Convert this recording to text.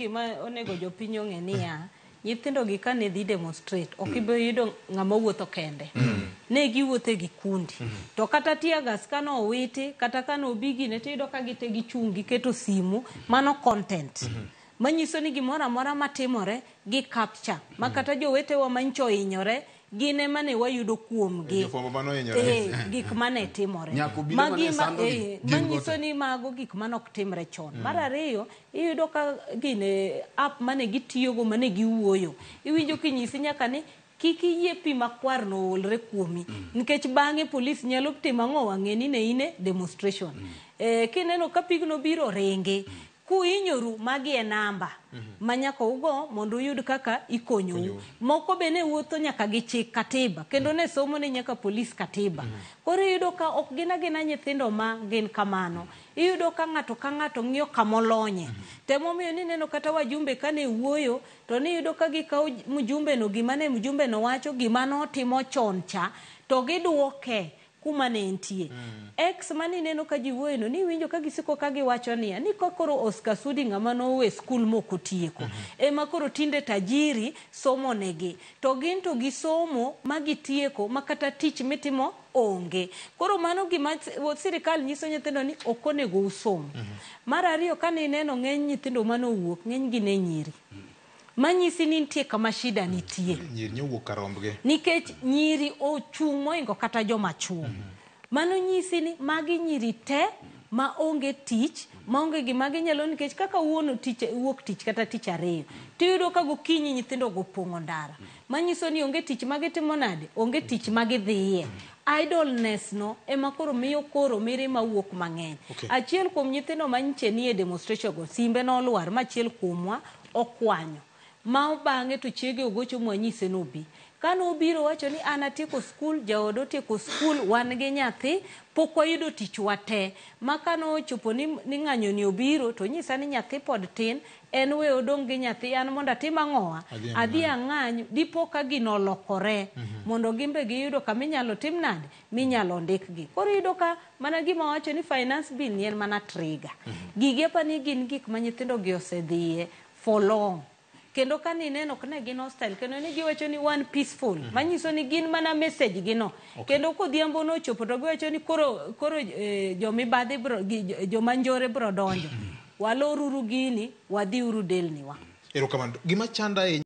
gima onego jopiny ong'e niya nyithindo gi ka ne dhi demonstrate ok ibi yudo ng'ama wuotho kende mm-hmm. ne giwuothe gi kundi mm-hmm. to kata tiagas ka nowiti kata ka nobigine tiyudo ka gite gichung' giketo simu mano content mm-hmm. manyiso ni gimoro amora matimore gi capture ma kata jowetewa manycho hinyore gin ema ne wayudo kuomgi e, e, gik mane timore manyiso eh, ni mago gik manok timre chon mm. mar ariyo iyudo ka gine eh, app mane gitiyogo mane giwuoyo iwinjo kinyisi nyaka ni kik iyie pi makwar no olre kuomi mm. nikech bang'e polis nyalo timo ang'o wang'e ni ne in e demonstration mm. e, kineno ka pigno biro ringi mm. kuhinyoru magi e namba mm-hmm. manyaka ugo mondo uyud kaka ikonyou moko be ne wuotho nyaka gi chik katiba kendo mm-hmm. ne somo ni nyaka polis katiba mm-hmm. koro iyudo ka ok gin agina nyithindo ma gin kamano iyudo ka ng'ato ka ng'ato ng'iyo kamolonye mm-hmm. temomiyo ni neno kata wajumbe kane wuoyo to niyudo ka gikawo mjumbeno gima ne mjumbeno wacho gima notimo chon cha to giduoke okay. kuma ne entie ex mm. mani neno ka ji wuoyeno ni winjo ka gisiko ka giwacho niya ni ka koro oscar sudi ng'ama nowe skul moko tieko mm -hmm. ema koro tinde tajiri somo negi to gin to gisomo magitieko makata tich mitimo onge koro mano gima sirikal nyiso nyithindo ni ok onego usom mm -hmm. mar ariyo kane ineno ng'eny nyithindo manowuok ng'enygi ne nyiri mm. manyisi ni nitie kama shida nitie nyiri nyowuok karombgi nikech nyiri ochung' moingo kata joma chung' mano nyisi ni magi nyiri te maonge tich maonge gima ginyalo nikech kaka wuono tich wuok tich kata tich ariyo tiyudo ka gokinyi nyithindo gopong'o ndara manyiso ni onge tich magitimo nade onge tich magidhiye idolness no ema koro miyo koro mire mawuok mang'eny okay. achiel kuom nyithindo manyiche ni e demonstration go simbe nolwar machiel kuomwa okwanyo ma bang'e to chiege ogocho mwanyise nobi kane obiro wacho ni an atieko skul jaod otieko skul wan gi nyathi pok wayudo tich wate ma kane ochopo ni, ni ng'anyoni obiro to nyisa ni nyathi pod tin en we odong' gi nyathi an mondo atim ang'owa adhi ang'any dipo ka gino olokore mm -hmm. mondo gin be giyudo kama inyalo tim nade minyalo ndikgi koro iyudo ka mana gima wacho ni finance bill ni en mana triga mm -hmm. gigi apa ni gin gik ma nyithindogi osedhiye for long kendo ka nineno ok ne gin hostile kendo ne giwacho ni one peaceful mhm. manyiso ni gin mana message gino okay. kendo kodhiambo nochopo to giwacho ni koro, koro e, jomibadhi bro, gi, joma njore bro donjo mhm. waloruru gini wadhiuru delniwa erokamano gimachanda